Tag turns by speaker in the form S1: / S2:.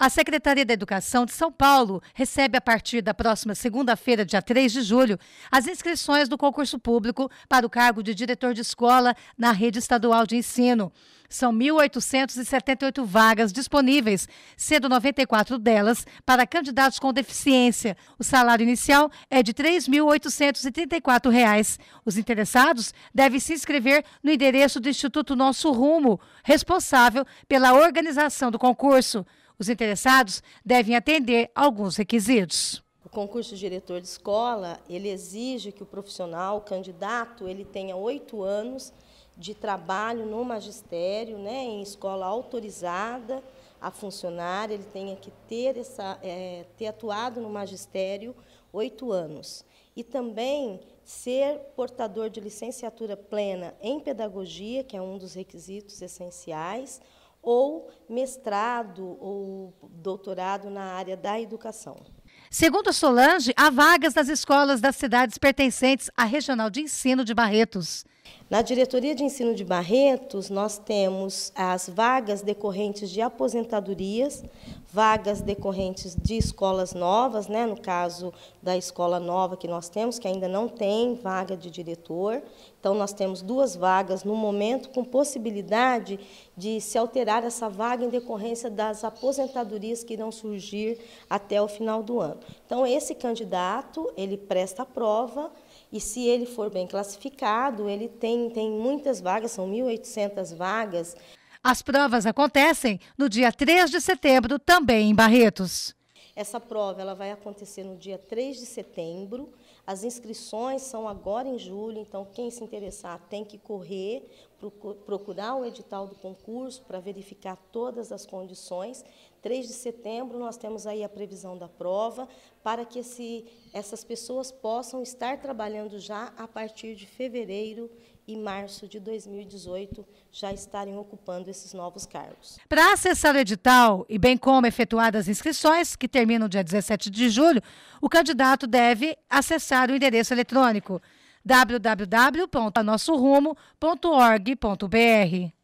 S1: A Secretaria da Educação de São Paulo recebe a partir da próxima segunda-feira, dia 3 de julho, as inscrições do concurso público para o cargo de diretor de escola na rede estadual de ensino. São 1.878 vagas disponíveis, sendo 94 delas para candidatos com deficiência. O salário inicial é de R$ 3.834. Os interessados devem se inscrever no endereço do Instituto Nosso Rumo, responsável pela organização do concurso. Os interessados devem atender alguns requisitos.
S2: O concurso de diretor de escola, ele exige que o profissional, o candidato, ele tenha oito anos de trabalho no magistério, né, em escola autorizada a funcionar, ele tenha que ter, essa, é, ter atuado no magistério oito anos. E também ser portador de licenciatura plena em pedagogia, que é um dos requisitos essenciais, ou mestrado ou doutorado na área da educação.
S1: Segundo a Solange, há vagas nas escolas
S2: das cidades pertencentes à Regional de Ensino de Barretos. Na Diretoria de Ensino de Barretos, nós temos as vagas decorrentes de aposentadorias, vagas decorrentes de escolas novas, né? no caso da escola nova que nós temos, que ainda não tem vaga de diretor. Então, nós temos duas vagas no momento, com possibilidade de se alterar essa vaga em decorrência das aposentadorias que irão surgir até o final do ano. Então, esse candidato, ele presta a prova e, se ele for bem classificado, ele tem, tem muitas vagas, são 1.800 vagas.
S1: As provas acontecem no dia 3 de setembro, também em Barretos.
S2: Essa prova ela vai acontecer no dia 3 de setembro. As inscrições são agora em julho, então quem se interessar tem que correr, procurar o edital do concurso para verificar todas as condições. 3 de setembro nós temos aí a previsão da prova para que esse, essas pessoas possam estar trabalhando já a partir de fevereiro e março de 2018 já estarem ocupando esses novos cargos.
S1: Para acessar o edital e bem como efetuar as inscrições, que termina termina no dia 17 de julho, o candidato deve acessar o endereço eletrônico www.anossorumo.org.br.